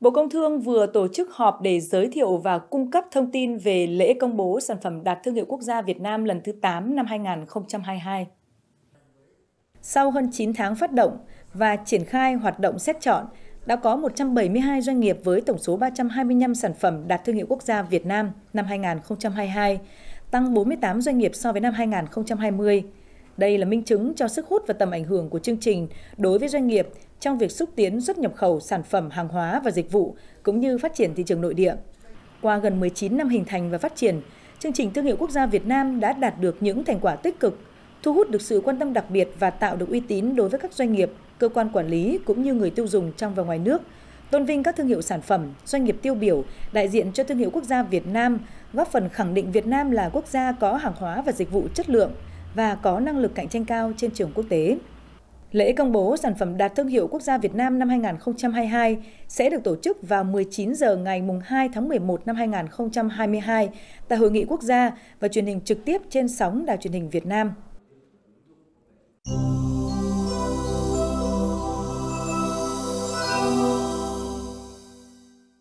Bộ Công Thương vừa tổ chức họp để giới thiệu và cung cấp thông tin về lễ công bố sản phẩm đạt thương hiệu quốc gia Việt Nam lần thứ 8 năm 2022. Sau hơn 9 tháng phát động và triển khai hoạt động xét chọn, đã có 172 doanh nghiệp với tổng số 325 sản phẩm đạt thương hiệu quốc gia Việt Nam năm 2022, tăng 48 doanh nghiệp so với năm 2020. Đây là minh chứng cho sức hút và tầm ảnh hưởng của chương trình đối với doanh nghiệp trong việc xúc tiến xuất nhập khẩu sản phẩm hàng hóa và dịch vụ cũng như phát triển thị trường nội địa. Qua gần 19 năm hình thành và phát triển, chương trình thương hiệu quốc gia Việt Nam đã đạt được những thành quả tích cực, thu hút được sự quan tâm đặc biệt và tạo được uy tín đối với các doanh nghiệp, cơ quan quản lý cũng như người tiêu dùng trong và ngoài nước, tôn vinh các thương hiệu sản phẩm, doanh nghiệp tiêu biểu đại diện cho thương hiệu quốc gia Việt Nam, góp phần khẳng định Việt Nam là quốc gia có hàng hóa và dịch vụ chất lượng, và có năng lực cạnh tranh cao trên trường quốc tế. Lễ công bố sản phẩm đạt thương hiệu quốc gia Việt Nam năm 2022 sẽ được tổ chức vào 19 giờ ngày 2 tháng 11 năm 2022 tại Hội nghị quốc gia và truyền hình trực tiếp trên sóng Đài truyền hình Việt Nam.